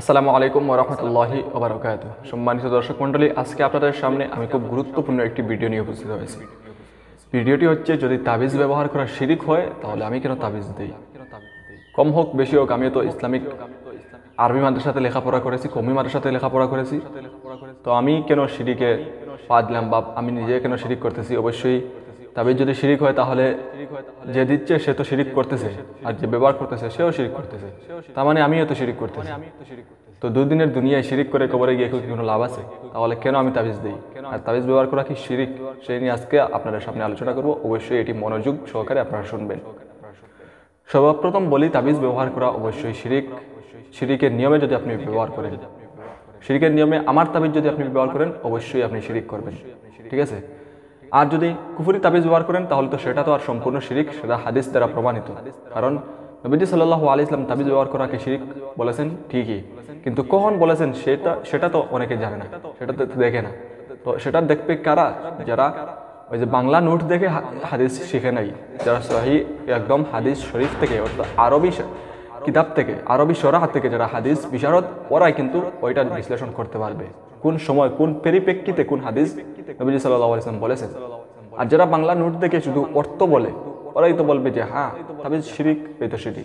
আসসালামু আলাইকুম ওরহমতুল্লাহি ওবরাকাত সম্মানিত দর্শক মন্ডলী আজকে আপনাদের সামনে আমি খুব গুরুত্বপূর্ণ একটি ভিডিও নিয়ে উপস্থিত হয়েছি ভিডিওটি হচ্ছে যদি তাবিজ ব্যবহার করা শিরিক হয় তাহলে আমি কেন তাবিজ দিই কম হোক বেশি হোক আমিও তো ইসলামিক আরবি মাদ্রাসাতে লেখাপড়া করেছি কমি মাদ্রাসাতে লেখাপড়া করেছি তো আমি কেন সিঁড়িকে দিলাম বা আমি নিজে কেন সিঁড়ি করতেছি অবশ্যই তাবিজ যদি শিরিক হয় তাহলে যে দিচ্ছে সে তো শিরিক করতেছে আর যে ব্যবহার করতেছে সেও শিরিক করতেছে তার মানে আমিও তো শিরিক করতেছি তো দুদিনের দুনিয়ায় শিরিক করে কবরে গিয়ে কোনো লাভ আছে তাহলে কেন আমি তাবিজ দিই আর তাবিজ ব্যবহার করা কি শিরিক সেই নিয়ে আজকে আপনাদের সামনে আলোচনা করব অবশ্যই এটি মনোযোগ সহকারে আপনারা শুনবেন সর্বপ্রথম বলি তাবিজ ব্যবহার করা অবশ্যই শিরিক শিরিকের নিয়মে যদি আপনি ব্যবহার করেন শিরিকের নিয়মে আমার তাবিজ যদি আপনি ব্যবহার করেন অবশ্যই আপনি শিরিক করবেন ঠিক আছে আর যদি কুফুরি তাবিজ ব্যবহার করেন তাহলে তো সেটা তো আর সম্পূর্ণ শিরিক সেটা হাদিস দ্বারা প্রমাণিত কারণ নবীজি সাল্লাহ আলি ইসলাম তাবিজ ব্যবহার করাকে শিরিক বলেছেন ঠিকই কিন্তু কখন বলেছেন সেটা সেটা তো অনেকে জানে না সেটা তো দেখে না তো সেটা দেখবে কারা যারা ওই যে বাংলা নোট দেখে হাদিস শিখে নাই যারা সহি একদম হাদিস শরীফ থেকে অর্থাৎ আরবি কিতাব থেকে আরবি সরাহ থেকে যারা হাদিস বিশারদ ওরাই কিন্তু ওইটার বিশ্লেষণ করতে পারবে কোন সময় কোন পরিপ্রেক্ষিতে কোন হাদিস নবীজি সাল্লাহ ইসলাম বলেছেন আর যারা বাংলা নোট দেখে শুধু অর্থ বলে ওরাই তো বলবে যে হ্যাঁ তাবিজ শিরিক পেত তো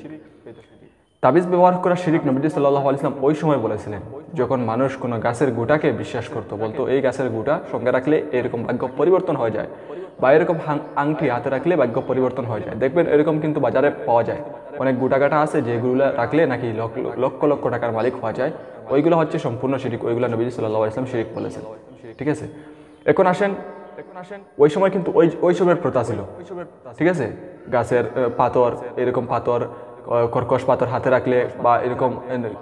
তাবিজ ব্যবহার করা শিরিক নবীজি সাল্লাহ ইসলাম ওই সময় বলেছিলেন যখন মানুষ কোনো গাছের গোটাকে বিশ্বাস করতো বলতো এই গাছের গোটা সঙ্গে রাখলে এরকম ভাগ্য পরিবর্তন হয়ে যায় বা এরকম আংটি হাতে রাখলে ভাগ্য পরিবর্তন হয়ে যায় দেখবেন এরকম কিন্তু বাজারে পাওয়া যায় অনেক গোটাকাটা আছে যেগুলো রাখলে নাকি লক্ষ লক্ষ টাকার মালিক হওয়া যায় ওইগুলো হচ্ছে সম্পূর্ণ শিরিক ওইগুলো নবী সাল্লাহ ইসলাম শিরিক বলেছেন ঠিক আছে এখন আসেন এখন আসেন ওই সময় কিন্তু ওই সবের প্রথা ছিল ঠিক আছে গাছের পাথর এরকম পাথর কর্কশ পাথর হাতে রাখলে বা এরকম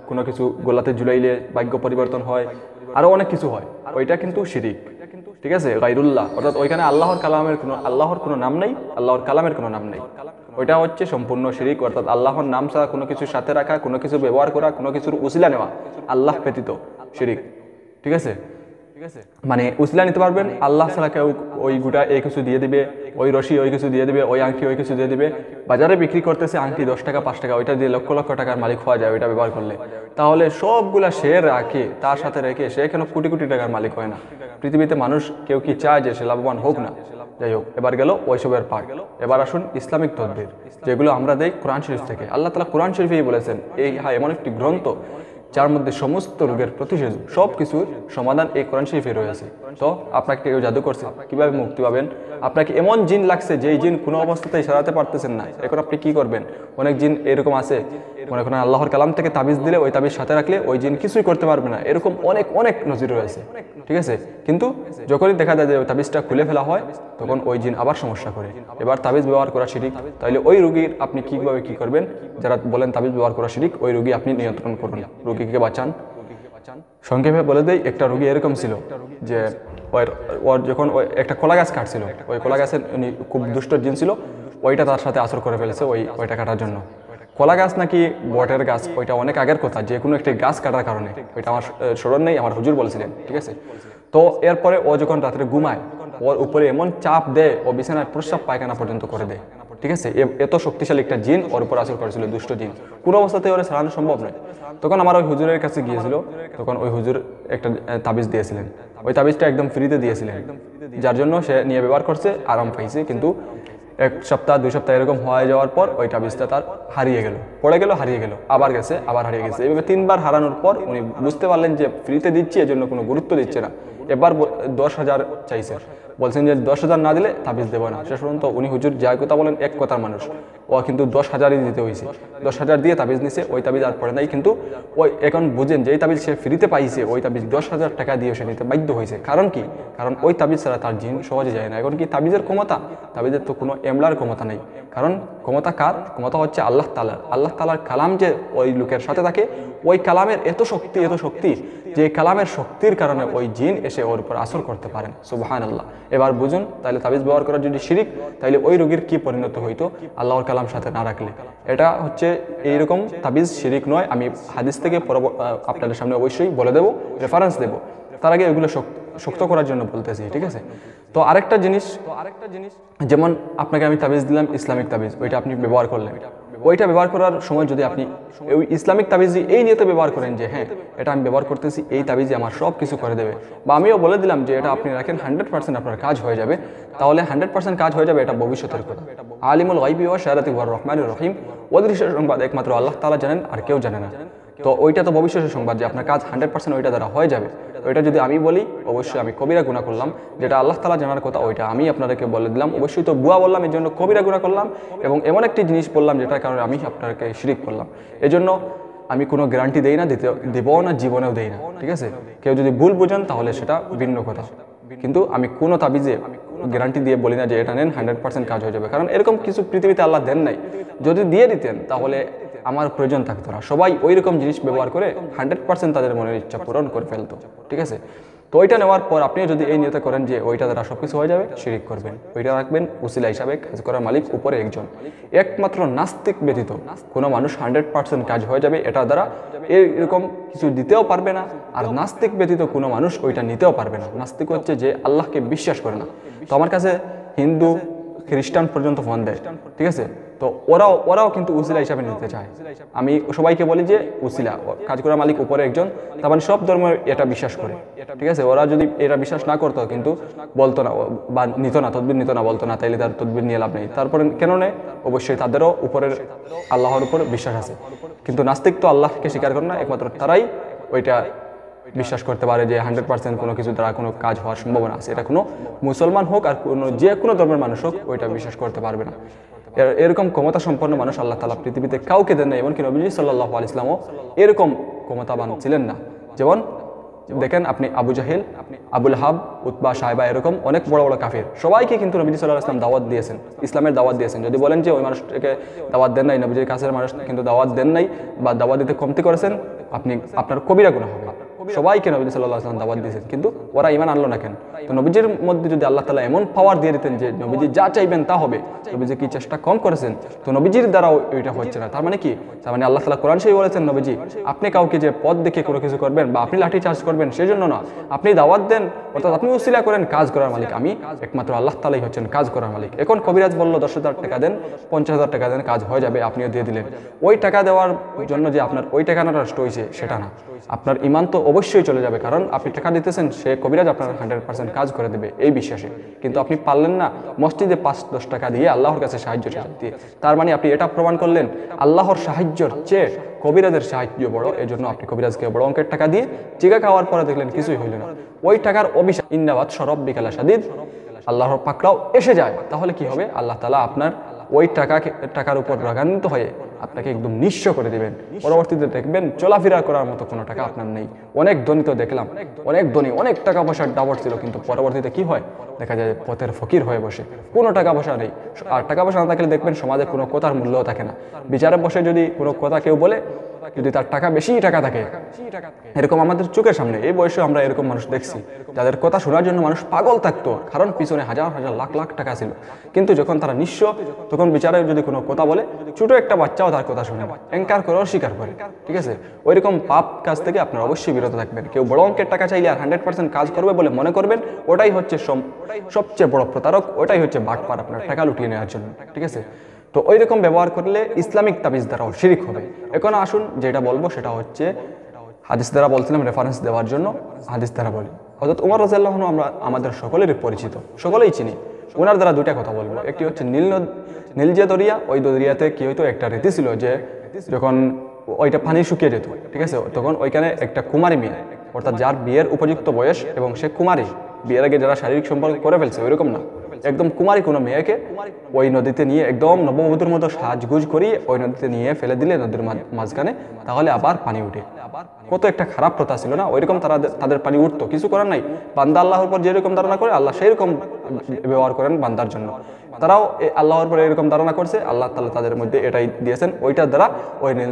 কোনো কিছু গোলাতে ঝুলাইলে ভাগ্য পরিবর্তন হয় আরও অনেক কিছু হয় ওইটা কিন্তু শিরিক ঠিক আছে গাইরুল্লাহ অর্থাৎ ওইখানে আল্লাহর কালামের কোনো আল্লাহর কোনো নাম নেই আল্লাহর কালামের কোনো নাম নেই ওইটা হচ্ছে সম্পূর্ণ শিরিক অর্থাৎ আল্লাহর নাম ছাড়া কোনো কিছুর সাথে রাখা কোনো কিছু ব্যবহার করা কোনো কিছুর উচিলা নেওয়া আল্লাহ ব্যতীত শিরিক ঠিক আছে মানে উসলা নিতে পারবেন আল্লাহ সালাকে ওই গুটা এই কিছু দিয়ে দিবে ওই রশি ওই কিছু দিয়ে দিবে ওই আংটি ওই কিছু দিয়ে দিবে বাজারে বিক্রি করতেছে আংটি দশ টাকা পাঁচ টাকা ওইটা দিয়ে লক্ষ লক্ষ টাকার মালিক হওয়া যায় ওইটা ব্যবহার করলে তাহলে সবগুলা সে রাখে তার সাথে রেখে সে কেন কোটি কোটি টাকার মালিক হয় না পৃথিবীতে মানুষ কেউ কি চায় যে সে লাভবান হোক না যাই হোক এবার গেল ওইসবের পাঠ এবার আসুন ইসলামিক তদ্বির যেগুলো আমরা দেই কোরআন শরীফ থেকে আল্লাহ তালা কোরআন শরীফেই বলেছেন এই হ্যাঁ এমন একটি গ্রন্থ যার মধ্যে সমস্ত রোগের প্রতিষেধ সব কিছুর সমাধান এই কোরআন শরীফে রয়েছে তো আপনাকে কেউ জাদু করছে কিভাবে মুক্তি পাবেন আপনাকে এমন জিন লাগছে যে এই জিন কোনো অবস্থাতেই সারাতে পারতেছেন না এখন আপনি কি করবেন অনেক জিন এরকম আছে মনে করেন আল্লাহর কালাম থেকে তাবিজ দিলে ওই তাবিজ সাথে রাখলে ওই জিন কিছুই করতে পারবে না এরকম অনেক অনেক নজির রয়েছে ঠিক আছে কিন্তু যখনই দেখা যায় যে ওই তাবিজটা খুলে ফেলা হয় তখন ওই জিন আবার সমস্যা করে এবার তাবিজ ব্যবহার করা শিরিক তাহলে ওই রুগীর আপনি কীভাবে কি করবেন যারা বলেন তাবিজ ব্যবহার করা শিরিক ওই রুগী আপনি নিয়ন্ত্রণ করবেন রুগী রুগীকে বাঁচান সংক্ষেপে বলে দেয় একটা রুগী এরকম ছিল যে ওর ওর যখন ওই একটা কলা গাছ কাটছিল ওই কলা গাছের উনি খুব দুষ্ট জিন ছিল ওইটা তার সাথে আসর করে ফেলেছে ওই ওইটা কাটার জন্য কলা গাছ নাকি বটের গাছ ওইটা অনেক আগের কথা যে কোনো একটি গাছ কাটার কারণে ওইটা আমার স্মরণ নেই আমার হুজুর বলেছিলেন ঠিক আছে তো এরপরে ও যখন রাত্রে ঘুমায় ওর উপরে এমন চাপ দেয় ও বিছানায় প্রস্রাব পায়খানা পর্যন্ত করে দেয় ঠিক আছে এত শক্তিশালী একটা জিন ওর উপর আসল করেছিল দুষ্ট জিন কোনো অবস্থাতে ওরা সারানো সম্ভব নয় তখন আমার ওই হুজুরের কাছে গিয়েছিল তখন ওই হুজুর একটা তাবিজ দিয়েছিলেন ওই তাবিজটা একদম ফ্রিতে দিয়েছিলেন যার জন্য সে নিয়ে ব্যবহার করছে আরাম পাইছে কিন্তু এক সপ্তাহ দুই সপ্তাহ এরকম হয়ে যাওয়ার পর ওই তাবিজটা তার হারিয়ে গেল পড়ে গেল হারিয়ে গেল আবার গেছে আবার হারিয়ে গেছে এইভাবে তিনবার হারানোর পর উনি বুঝতে পারলেন যে ফ্রিতে দিচ্ছি এজন্য কোনো গুরুত্ব দিচ্ছে না এবার দশ হাজার চাইছে বলছেন যে দশ হাজার না দিলে তাবিজ দেবো না শেষ পর্যন্ত উনি হুজুর যা কথা বলেন এক কথার মানুষ ও কিন্তু দশ হাজারই দিতে হয়েছে দশ হাজার দিয়ে তাবিজ নিছে ওই তাবিজ আর পড়ে নাই কিন্তু ওই এখন বুঝেন যেই তাবিজ সে ফ্রিতে পাইছে ওই তাবিজ দশ হাজার টাকা দিয়ে সে নিতে বাধ্য হয়েছে কারণ কি কারণ ওই তাবিজ ছাড়া তার জিন সহজে যায় না এখন কি তাবিজের ক্ষমতা তাবিজের তো কোনো এমলার ক্ষমতা নেই কারণ ক্ষমতা কার ক্ষমতা হচ্ছে আল্লাহ তালার আল্লাহ তালার কালাম যে ওই লোকের সাথে থাকে ওই কালামের এত শক্তি এত শক্তি যে কালামের শক্তির কারণে ওই জিন এসে ওর উপর আসর করতে পারেন সুবাহান আল্লাহ এবার বুঝুন তাহলে তাবিজ ব্যবহার করার যদি শিরিক তাহলে ওই রোগীর কি পরিণত হইতো আল্লাহর কালাম সাথে না রাখলে এটা হচ্ছে এইরকম তাবিজ শিরিক নয় আমি হাদিস থেকে আপনাদের সামনে অবশ্যই বলে দেবো রেফারেন্স দেবো তার আগে এগুলো শক্তি শক্ত করার জন্য বলতেছি ঠিক আছে তো আরেকটা জিনিস আরেকটা জিনিস যেমন আপনাকে আমি তাবিজ দিলাম ইসলামিক তাবিজ ওইটা আপনি ব্যবহার করলেন ওইটা ব্যবহার করার সময় যদি আপনি ওই ইসলামিক তাবিজ এই নিয়ে ব্যবহার করেন যে হ্যাঁ এটা আমি ব্যবহার করতেছি এই তাবিজি আমার সব কিছু করে দেবে বা আমিও বলে দিলাম যে এটা আপনি রাখেন হান্ড্রেড পার্সেন্ট আপনার কাজ হয়ে যাবে তাহলে হান্ড্রেড পার্সেন্ট কাজ হয়ে যাবে এটা ভবিষ্যতের কথা আলিমুল ওয়াইবি ও শাহরাতি ওয়ার রহমান রহিম ওদের সংবাদ একমাত্র আল্লাহ তালা জানেন আর কেউ জানে না তো ওইটা তো ভবিষ্যতের সংবাদ যে আপনার কাজ হান্ড্রেড পার্সেন্ট ওইটা দ্বারা হয়ে যাবে ওইটা যদি আমি বলি অবশ্যই আমি কবিরা গুণা করলাম যেটা আল্লাহ তালা জানার কথা ওইটা আমি আপনাদেরকে বলে দিলাম অবশ্যই তো বুয়া বললাম এর জন্য কবিরা গুণা করলাম এবং এমন একটি জিনিস বললাম যেটার কারণে আমি আপনাকে শিরিক করলাম এজন্য আমি কোনো গ্যারান্টি দেই না দিতে দেবও না জীবনেও দেই না ঠিক আছে কেউ যদি ভুল বোঝেন তাহলে সেটা ভিন্ন কথা কিন্তু আমি কোনো তাবিজে গ্যারান্টি দিয়ে বলি না যে এটা নেন হান্ড্রেড পার্সেন্ট কাজ হয়ে যাবে কারণ এরকম কিছু পৃথিবীতে আল্লাহ দেন নাই যদি দিয়ে দিতেন তাহলে আমার প্রয়োজন থাকতো না সবাই ওই রকম জিনিস ব্যবহার করে হান্ড্রেড পার্সেন্ট তাদের মনের ইচ্ছা পূরণ করে ফেলতো ঠিক আছে তো ওইটা নেওয়ার পর আপনিও যদি এই নিয়তে করেন যে ওইটা দ্বারা সব কিছু হয়ে যাবে শিরিক করবেন ওইটা রাখবেন উসিলা হিসাবে কাজ করার মালিক উপরে একজন একমাত্র নাস্তিক ব্যতীত কোনো মানুষ হান্ড্রেড পার্সেন্ট কাজ হয়ে যাবে এটা দ্বারা এরকম কিছু দিতেও পারবে না আর নাস্তিক ব্যতীত কোনো মানুষ ওইটা নিতেও পারবে না নাস্তিক হচ্ছে যে আল্লাহকে বিশ্বাস করে না তো আমার কাছে হিন্দু খ্রিস্টান পর্যন্ত ফোন দেয় ঠিক আছে তো ওরাও ওরাও কিন্তু উসিলা হিসাবে নিতে চায় আমি সবাইকে বলি যে উসিলা কাজ করার মালিক উপরে একজন তার সব ধর্ম এটা বিশ্বাস করে ঠিক আছে ওরা যদি এটা বিশ্বাস না করতো কিন্তু বলতো না বা নিত না তদ্বির নিত না বলতো না তাইলে তার তদ্বির নিয়ে লাভ নেই তারপরে কেন নেই অবশ্যই তাদেরও উপরের আল্লাহর উপর বিশ্বাস আছে কিন্তু নাস্তিক তো আল্লাহকে স্বীকার করে না একমাত্র তারাই ওইটা বিশ্বাস করতে পারে যে হান্ড্রেড পার্সেন্ট কোনো কিছু দ্বারা কোনো কাজ হওয়ার সম্ভাবনা আছে এটা কোনো মুসলমান হোক আর কোনো যে কোনো ধর্মের মানুষ হোক ওইটা বিশ্বাস করতে পারবে না এরকম ক্ষমতা সম্পন্ন মানুষ আল্লাহ তালা পৃথিবীতে কাউকে দেন না এমনকি নবীজি সাল্লাহ আল ইসলামও এরকম ক্ষমতাবান ছিলেন না যেমন দেখেন আপনি আবু জাহেল আপনি আবুল হাব উৎবা সাহেবা এরকম অনেক বড় বড় কাফের সবাইকে কিন্তু নবীজি সাল্লাহ ইসলাম দাওয়াত দিয়েছেন ইসলামের দাওয়াত দিয়েছেন যদি বলেন যে ওই মানুষটাকে দাওয়াত দেন নাই নবীজির কাছের মানুষ কিন্তু দাওয়াত দেন নাই বা দাওয়াত দিতে কমতি করেছেন আপনি আপনার কবিরা গুণা হবে সবাইকে নবী সাল্লাহাম আসলাম দাওয়াত দিয়েছেন কিন্তু ওরা ইমান আনলো না কেন তো নবীজির মধ্যে যদি আল্লাহ তালা এমন পাওয়ার দিয়ে দিতেন যে নবীজি যা চাইবেন তা হবে নবীজি কি চেষ্টা কম করেছেন তো নবীজির দ্বারাও এটা হচ্ছে না তার মানে কি তার মানে আল্লাহ তালা কোরআন সেই বলেছেন নবীজি আপনি কাউকে যে পদ দেখে কোনো কিছু করবেন বা আপনি লাঠি চার্জ করবেন সেই জন্য না আপনি দাওয়াত দেন অর্থাৎ আপনি উসিলা করেন কাজ করার মালিক আমি একমাত্র আল্লাহ তালাই হচ্ছেন কাজ করার মালিক এখন কবিরাজ বলল দশ হাজার টাকা দেন পঞ্চাশ হাজার টাকা দেন কাজ হয়ে যাবে আপনিও দিয়ে দিলেন ওই টাকা দেওয়ার জন্য যে আপনার ওই টাকা নষ্ট হয়েছে সেটা না আপনার ইমান তো অবশ্যই চলে যাবে কারণ আপনি টাকা দিতেছেন সে কবিরাজ আপনার হান্ড্রেড পার্সেন্ট কাজ করে দেবে এই বিশ্বাসে কিন্তু আপনি পারলেন না মসজিদে পাঁচ দশ টাকা দিয়ে আল্লাহর কাছে সাহায্য দিয়ে তার মানে আপনি এটা প্রমাণ করলেন আল্লাহর সাহায্যর চেয়ে কবিরাজের সাহায্য বড় এই জন্য আপনি কবিরাজকে বড় অঙ্কের টাকা দিয়ে চিকা খাওয়ার পরে দেখলেন কিছুই হইল না ওই টাকার অভিশাপ ইন্দাবাদ সরব বিকেল সাদিদ আল্লাহর পাকড়াও এসে যায় তাহলে কি হবে আল্লাহ তালা আপনার ওই টাকাকে টাকার উপর রাগান্বিত হয়ে আপনাকে একদম নিঃস্ব করে দেবেন পরবর্তীতে দেখবেন চলাফেরা করার মতো কোনো টাকা আপনার নেই অনেক ধনী তো দেখলাম অনেক ধনী অনেক টাকা পয়সার ডাবর ছিল কিন্তু পরবর্তীতে কি হয় দেখা যায় পথের ফকির হয়ে বসে কোনো টাকা পয়সা নেই আর টাকা পয়সা না থাকলে দেখবেন সমাজে কোনো কথার মূল্যও থাকে না বিচারে বসে যদি কোনো কথা কেউ বলে যদি তার টাকা বেশি টাকা থাকে এরকম আমাদের চোখের সামনে এই বয়সে আমরা এরকম মানুষ দেখছি যাদের কথা শোনার জন্য মানুষ পাগল থাকতো কারণ পিছনে হাজার হাজার লাখ লাখ টাকা ছিল কিন্তু যখন তারা নিঃস্ব তখন বিচারে যদি কোনো কথা বলে ছোট একটা বাচ্চাও তার কথা শুনে অ্যাঙ্কার করে অস্বীকার করে ঠিক আছে ওই রকম পাপ কাজ থেকে আপনার অবশ্যই বিরত থাকবেন কেউ বড় অঙ্কের টাকা চাইলে আর হান্ড্রেড পার্সেন্ট কাজ করবে বলে মনে করবেন ওটাই হচ্ছে সবচেয়ে বড় প্রতারক ওটাই হচ্ছে বাটপার আপনার টাকা লুটিয়ে নেওয়ার জন্য ঠিক আছে তো ওই রকম ব্যবহার করলে ইসলামিক তাবিজ দ্বারাও শিরিক হবে এখন আসুন যেটা বলবো সেটা হচ্ছে হাদিস দ্বারা বলছিলাম রেফারেন্স দেওয়ার জন্য হাদিস দ্বারা বলি অর্থাৎ উমর রাজাল্লাহন আমরা আমাদের সকলেরই পরিচিত সকলেই চিনি ওনার দ্বারা দুইটা কথা বলবো একটি হচ্ছে নীল নীল যে দরিয়া ওই দরিয়াতে কি হয়তো একটা রীতি ছিল যে যখন ওইটা পানি শুকিয়ে যেত ঠিক আছে তখন ওইখানে একটা কুমারী মেয়ে অর্থাৎ যার বিয়ের উপযুক্ত বয়স এবং সে কুমারী বিয়ের আগে যারা শারীরিক সম্পর্ক করে ফেলছে ওইরকম না একদম কুমারী কোনো মেয়েকে ওই নদীতে নিয়ে একদম নববধূর মতো সাজগুজ করি ওই নদীতে নিয়ে ফেলে দিলে নদীর মাঝখানে তাহলে আবার পানি উঠে কত একটা খারাপ প্রথা ছিল না ওইরকম তারা তাদের পানি উঠতো কিছু করার নাই বান্দা আল্লাহর পর যেরকম তারা না করে আল্লাহ সেই রকম ব্যবহার করেন বান্দার জন্য তারাও আল্লাহর পরে এরকম ধারণা করছে আল্লাহ তালা তাদের মধ্যে এটাই দিয়েছেন ওইটার দ্বারা ওই নীল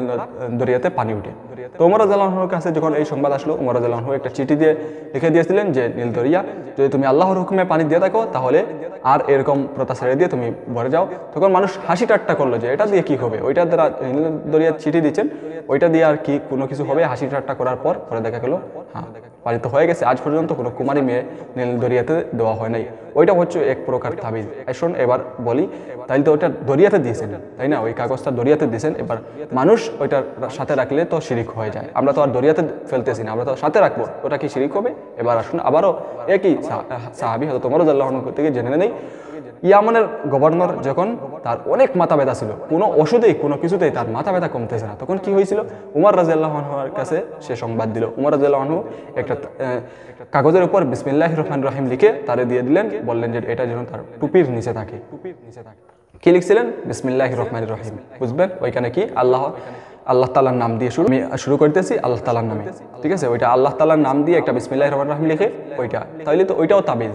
দরিয়াতে পানি উঠে তো ওমর আজাল্লাহর কাছে যখন এই সংবাদ আসলো ওমর আজাল্লাহ একটা চিঠি দিয়ে লিখে দিয়েছিলেন যে নীল দরিয়া যদি তুমি আল্লাহর হুকুমে পানি দিয়ে থাকো তাহলে আর এরকম প্রথা ছেড়ে দিয়ে তুমি ভরে যাও তখন মানুষ হাসি ঠাট্টা করলো যে এটা দিয়ে কি হবে ওইটার দ্বারা নীল দরিয়া চিঠি দিচ্ছেন ওইটা দিয়ে আর কি কোনো কিছু হবে হাসি ঠাট্টা করার পর পরে দেখা গেলো হ্যাঁ পালিত হয়ে গেছে আজ পর্যন্ত কোনো কুমারী মেয়ে নীল দরিয়াতে দেওয়া হয় নাই ওইটা হচ্ছে এক প্রকার তাবিজ এখন এবার বলি তাইলে তো ওইটা দরিয়াতে দিয়েছেন তাই না ওই কাগজটা দরিয়াতে দিয়েছেন এবার মানুষ ওইটার সাথে রাখলে তো শিরিক হয়ে যায় আমরা তো আর দরিয়াতে ফেলতেছি না আমরা তো সাথে রাখবো ওটা কি শিরিক হবে এবার আসুন আবারও একই সাহাবি হয়তো তোমারও জাল্লাহন থেকে জেনে নেই ইয়ামনের গভর্নর যখন তার অনেক মাথা ব্যথা ছিল কোনো ওষুধেই কোনো কিছুতেই তার মাথা ব্যথা কমতেছে না তখন কি হয়েছিল উমার রাজিয়াল্লাহর কাছে সে সংবাদ দিল উমার রাজিয়াল্লাহনু একটা কাগজের উপর বিসমিল্লাহ রহমান রহিম লিখে তারে দিয়ে দিলেন বললেন যে এটা যেন তার টুপির নিচে থাকে টুপির নিচে থাকে কি লিখছিলেন বিসমিল্লাহ রহমান রহিম বুঝবেন ওইখানে কি আল্লাহ আল্লাহ তালার নাম দিয়ে শুরু আমি শুরু করতেছি আল্লাহ তালার নামে ঠিক আছে ওইটা আল্লাহ তালার নাম দিয়ে একটা বিসমিল্লাহ রহমান রহিম লিখে ওইটা তাহলে তো ওইটাও তাবিজ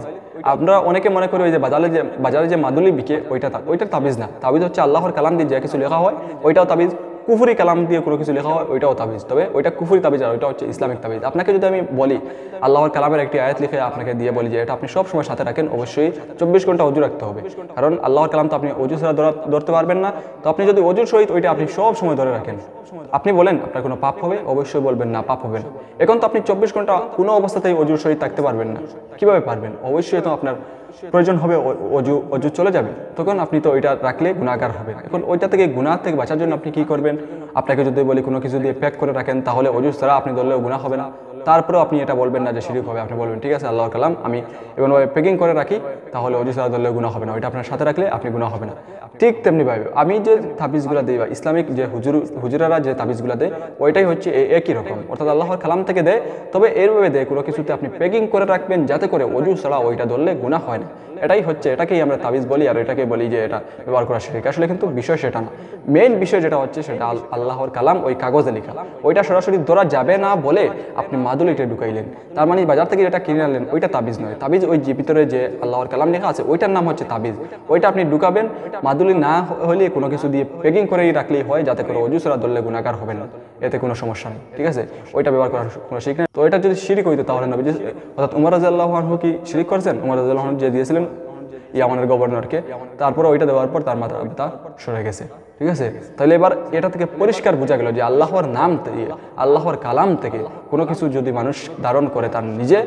আমরা অনেকে মনে করি ওই যে বাজারে যে বাজারে যে মাদুলি বিকে ওইটা ওইটা তাবিজ না তাবিজ হচ্ছে আল্লাহর কালাম দিয়ে যা কিছু লেখা হয় ওইটাও তাবিজ কুফুরি কালাম দিয়ে কোনো কিছু লেখা হয় ওইটাও তাবিজ তবে ওইটা কুফুরি তাবিজ আর ওইটা হচ্ছে ইসলামিক তাবিজ আপনাকে যদি আমি বলি আল্লাহর কালামের একটি আয়াত লিখে আপনাকে দিয়ে বলি যে এটা আপনি সব সময় সাথে রাখেন অবশ্যই চব্বিশ ঘন্টা অজু রাখতে হবে কারণ আল্লাহর কালাম তো আপনি অজু ছাড়া ধরতে পারবেন না তো আপনি যদি অজুর সহিত ওইটা আপনি সব সময় ধরে রাখেন আপনি বলেন আপনার কোনো পাপ হবে অবশ্যই বলবেন না পাপ হবে এখন তো আপনি চব্বিশ ঘন্টা কোনো অবস্থাতেই অজুর সহিত থাকতে পারবেন না কিভাবে পারবেন অবশ্যই তো আপনার প্রয়োজন হবে অজু অজু চলে যাবে তখন আপনি তো ওইটা রাখলে গুণাগার হবে এখন ওইটা থেকে গুণা থেকে বাঁচার জন্য আপনি কি করবেন আপনাকে যদি বলি কোনো কিছু দিয়ে প্যাক করে রাখেন তাহলে অজু ছাড়া আপনি ধরলেও গুণা হবে না তারপরেও আপনি এটা বলবেন না যে শিরিক হবে আপনি বলবেন ঠিক আছে আল্লাহ কালাম আমি এমনভাবে প্যাকিং করে রাখি তাহলে অজু সাদা ধরলেও গুণা হবে না ওইটা আপনার সাথে রাখলে আপনি গুণা হবে না ঠিক তেমনিভাবে আমি যে তাবিজগুলো দিই বা ইসলামিক যে হুজুর হুজুরারা যে তাবিজগুলো দেয় ওইটাই হচ্ছে একই রকম অর্থাৎ আল্লাহর কালাম থেকে দেয় তবে এরভাবে দেয় কোনো কিছুতে আপনি প্যাকিং করে রাখবেন যাতে করে অজু ছাড়া ওইটা ধরলে গুণা হয় না এটাই হচ্ছে এটাকেই আমরা তাবিজ বলি আর এটাকে বলি যে এটা ব্যবহার করা শিখি আসলে কিন্তু বিষয় সেটা না মেইন বিষয় যেটা হচ্ছে সেটা আল্লাহর কালাম ওই কাগজে লেখা ওইটা সরাসরি ধরা যাবে না বলে আপনি মাদুল এটা ঢুকাইলেন তার মানে বাজার থেকে যেটা কিনে আনলেন ওইটা তাবিজ নয় তাবিজ ওই যে ভিতরে যে আল্লাহর কালাম লেখা আছে ওইটার নাম হচ্ছে তাবিজ ওইটা আপনি ঢুকাবেন মাদুলি না হলে কোনো কিছু দিয়ে প্যাকিং করেই রাখলেই হয় যাতে করে অজুসরা ধরলে গুণাকার হবে না এতে কোনো সমস্যা নেই ঠিক আছে ওইটা ব্যবহার করার কোনো শিখ নেই তো এটা যদি শিরিক হইতো তাহলে নবী অর্থাৎ উমর রাজাল্লাহ কি শিরিক করছেন উমর রাজাল্লাহন যে যে দিয়েছিলেন ইয়ামানের গভর্নরকে তারপরে ওইটা দেওয়ার পর তার মাথা ব্যথা সরে গেছে ঠিক আছে তাহলে এবার এটা থেকে পরিষ্কার বোঝা গেল যে আল্লাহর নাম থেকে আল্লাহর কালাম থেকে কোনো কিছু যদি মানুষ ধারণ করে তার নিজে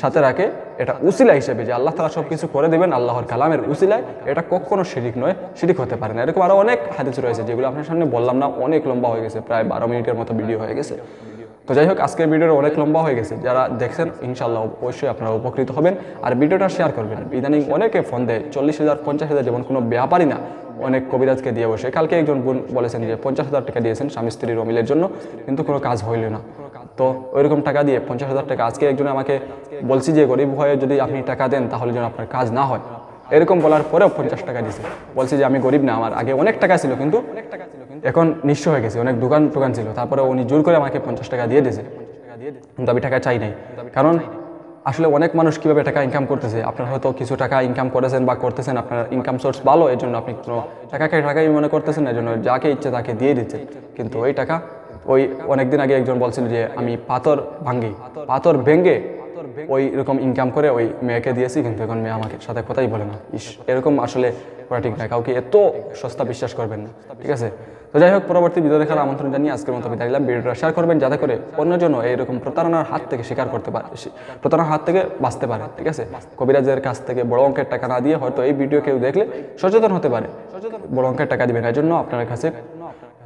সাথে রাখে এটা উসিলা হিসেবে যে আল্লাহ তারা সব কিছু করে দেবেন আল্লাহর কালামের উসিলায় এটা কখনো শিরিক নয় শিরিক হতে পারে না এরকম আরও অনেক হাদিস রয়েছে যেগুলো আপনার সামনে বললাম না অনেক লম্বা হয়ে গেছে প্রায় বারো মিনিটের মতো ভিডিও হয়ে গেছে তো যাই হোক আজকের ভিডিওটা অনেক লম্বা হয়ে গেছে যারা দেখছেন ইনশাল্লাহ অবশ্যই আপনারা উপকৃত হবেন আর ভিডিওটা শেয়ার করবেন ইদানিং অনেকে ফোন দেয় চল্লিশ হাজার পঞ্চাশ হাজার যেমন কোনো ব্যাপারই না অনেক কবিরাজকে দিয়ে বসে কালকে একজন বোন বলেছেন যে পঞ্চাশ হাজার টাকা দিয়েছেন স্বামী স্ত্রী রমিলের জন্য কিন্তু কোনো কাজ হইল না তো ওইরকম টাকা দিয়ে পঞ্চাশ হাজার টাকা আজকে একজন আমাকে বলছি যে গরিব হয়ে যদি আপনি টাকা দেন তাহলে যেন আপনার কাজ না হয় এরকম বলার পরেও পঞ্চাশ টাকা দিয়েছে বলছি যে আমি গরিব না আমার আগে অনেক টাকা ছিল কিন্তু অনেক টাকা ছিল এখন নিঃস্ব হয়ে গেছে অনেক দোকান টোকান ছিল তারপরে উনি জোর করে আমাকে পঞ্চাশ টাকা দিয়ে দিয়েছে কিন্তু আমি টাকা চাই নাই কারণ আসলে অনেক মানুষ কীভাবে টাকা ইনকাম করতেছে আপনারা হয়তো কিছু টাকা ইনকাম করেছেন বা করতেছেন আপনার ইনকাম সোর্স ভালো এর জন্য আপনি কোনো টাকাকে টাকাই মনে করতেছেন না জন্য যাকে ইচ্ছে তাকে দিয়ে দিচ্ছে কিন্তু ওই টাকা ওই অনেকদিন আগে একজন বলছেন যে আমি পাথর ভাঙ্গি পাথর ভেঙ্গে ওই এরকম ইনকাম করে ওই মেয়েকে দিয়েছি কিন্তু এখন মেয়ে আমাকে সাথে কথাই বলে না ইস এরকম আসলে ওরা ঠিক না কাউকে এত সস্তা বিশ্বাস করবেন না ঠিক আছে তো যাই হোক পরবর্তী ভিডিও দেখার আমন্ত্রণ জানিয়ে আজকের মতো বিদায় নিলাম ভিডিওটা শেয়ার করবেন যাতে করে অন্য জন্য এইরকম প্রতারণার হাত থেকে শিকার করতে পারে প্রতারণার হাত থেকে বাঁচতে পারে ঠিক আছে কবিরাজের কাছ থেকে বড় অঙ্কের টাকা না দিয়ে হয়তো এই ভিডিও কেউ দেখলে সচেতন হতে পারে বড় অঙ্কের টাকা দেবেন এর জন্য আপনার কাছে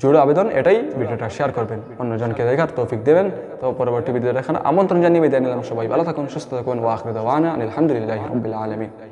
জোর আবেদন এটাই ভিডিওটা শেয়ার করবেন অন্যজনকে দেখার তৌফিক দেবেন তো পরবর্তী ভিডিও দেখার আমন্ত্রণ জানিয়ে বিদায় নিলাম সবাই ভালো থাকুন সুস্থ থাকুন ওয়াখরুদ্দান আলহামদুলিল্লাহ রবিল্লা আলমী